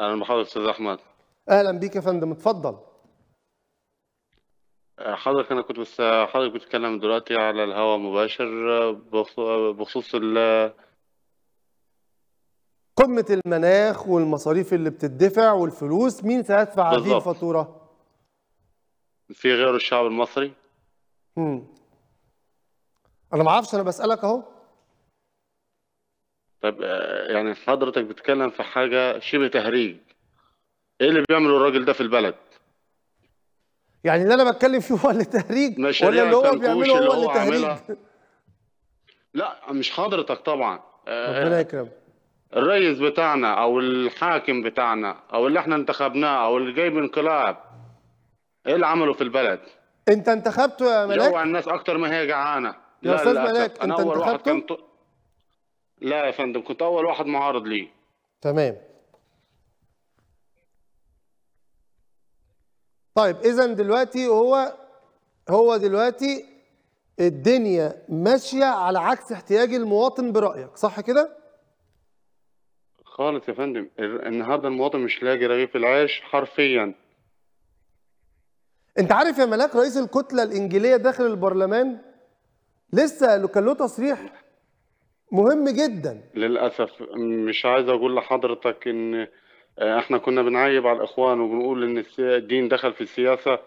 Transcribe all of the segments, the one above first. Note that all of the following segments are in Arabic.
اهلا بحضرتك استاذ احمد اهلا بيك يا فندم اتفضل آه، حضرتك انا كنت بس آه، حضرتك بتتكلم دلوقتي على الهواء مباشر آه، بخصوص ال قمة المناخ والمصاريف اللي بتدفع والفلوس مين سيدفع هذه الفاتورة؟ في غير الشعب المصري؟ امم انا ما اعرفش انا بسألك اهو طب آه، يعني حضرتك بتتكلم في حاجه شبه تهريج ايه اللي بيعمله الراجل ده في البلد يعني اللي انا بتكلم فيه هو اللي تهريج ولا اللي هو بيعمله هو اللي تهريج لا مش حضرتك طبعا آه، ربنا يكرم الرئيس بتاعنا او الحاكم بتاعنا او اللي احنا انتخبناه او اللي جاي انقلاب ايه اللي عمله في البلد انت انتخبته يا ملاك جوع الناس اكتر ما هي جعانه يا استاذ ملاك انت انتخبته لا يا فندم كنت اول واحد معارض ليه تمام طيب اذا دلوقتي هو هو دلوقتي الدنيا ماشيه على عكس احتياج المواطن برايك صح كده خالص يا فندم النهارده المواطن مش لاقي رغيف العيش حرفيا انت عارف يا ملاك رئيس الكتله الانجيليه داخل البرلمان لسه كان له تصريح مهم جدا للاسف مش عايز اقول لحضرتك ان آه، احنا كنا بنعيب على الاخوان وبنقول ان الدين دخل في السياسه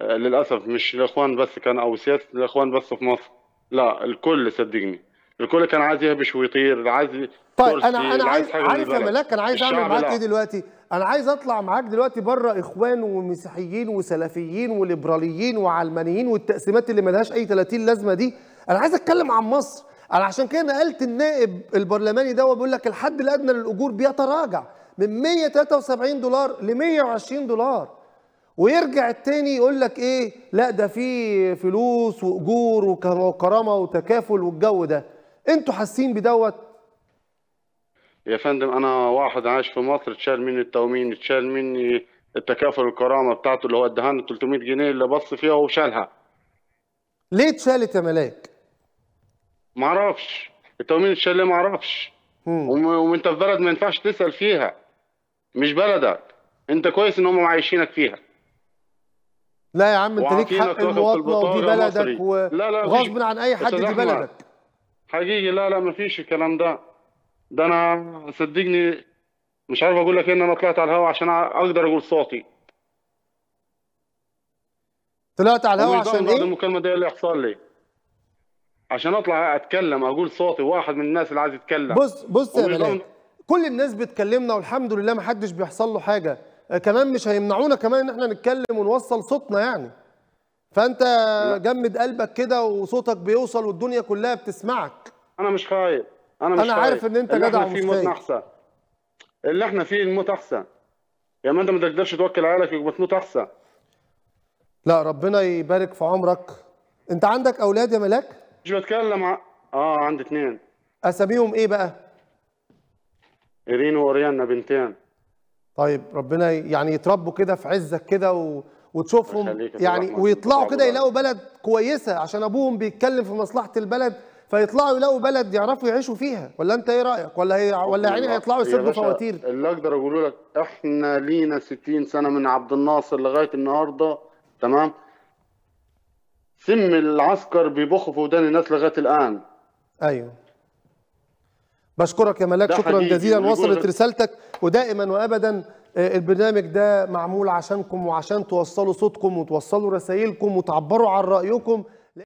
آه، للاسف مش الاخوان بس كان او سياسه الاخوان بس في مصر لا الكل صدقني الكل كان عايز يهبش ويطير عايز طيب انا انا عايز عارف يا ملاك انا عايز اعمل معاك ايه دلوقتي انا عايز اطلع معاك دلوقتي بره اخوان ومسيحيين وسلفيين وليبراليين وعلمانيين والتقسيمات اللي ملهاش اي 30 لازمه دي انا عايز اتكلم عن مصر انا عشان كده نقلت النائب البرلماني ده بيقول لك الحد الادنى للاجور بيتراجع من 173 دولار ل 120 دولار ويرجع التاني يقول لك ايه لا ده في فلوس واجور وكرامه وتكافل والجو ده انتوا حاسين بدوت يا فندم انا واحد عايش في مصر اتشال مني التومين اتشال مني التكافل والكرامه بتاعته اللي هو ادهاني 300 جنيه اللي بص فيها وشالها ليه اتشالت يا ملاك ما اعرفش التومين الشاليه ما اعرفش وانت في بلد ما ينفعش تسال فيها مش بلدك انت كويس ان هم عايشينك فيها لا يا عم انت ليك حق المواطنه ودي بلدك وغصب عن اي حد دي بلدك حقيقي لا لا ما فيش الكلام ده ده انا صدقني مش عارف اقول لك ان انا طلعت على الهوا عشان اقدر اقول صوتي طلعت على الهوا عشان ايه؟ المكالمه دي إيه اللي حصل لي عشان اطلع اتكلم اقول صوتي واحد من الناس اللي عايز يتكلم بص بص يا ملاك كل الناس بتكلمنا والحمد لله ما حدش بيحصل له حاجه آه، كمان مش هيمنعونا كمان ان احنا نتكلم ونوصل صوتنا يعني فانت جمد قلبك كده وصوتك بيوصل والدنيا كلها بتسمعك انا مش خايف انا مش انا خايف. عارف ان انت جدع ومش خايف احسن اللي احنا فيه الموت احسن يا ما انت ما تقدرش توكل عيالك يبقى تموت احسن لا ربنا يبارك في عمرك انت عندك اولاد يا ملاك مش بتكلم اه عندي اثنين اساميهم ايه بقى؟ ايرين واوريانا بنتين طيب ربنا يعني يتربوا كده في عزك كده و... وتشوفهم يعني ويطلعوا كده يلاقوا بلد كويسه عشان ابوهم بيتكلم في مصلحه البلد فيطلعوا يلاقوا بلد يعرفوا يعيشوا فيها ولا انت ايه رايك ولا هي ولا عيني هيطلعوا يسدوا فواتير اللي اقدر اقوله لك احنا لينا 60 سنه من عبد الناصر لغايه النهارده تمام سم العسكر بيبخوا في ودان الناس لغايه الان ايوه بشكرك يا ملاك شكرا جزيلا وصلت رسالتك ودائما وابدا آه، البرنامج ده معمول عشانكم وعشان توصلوا صوتكم وتوصلوا رسائلكم وتعبروا عن رايكم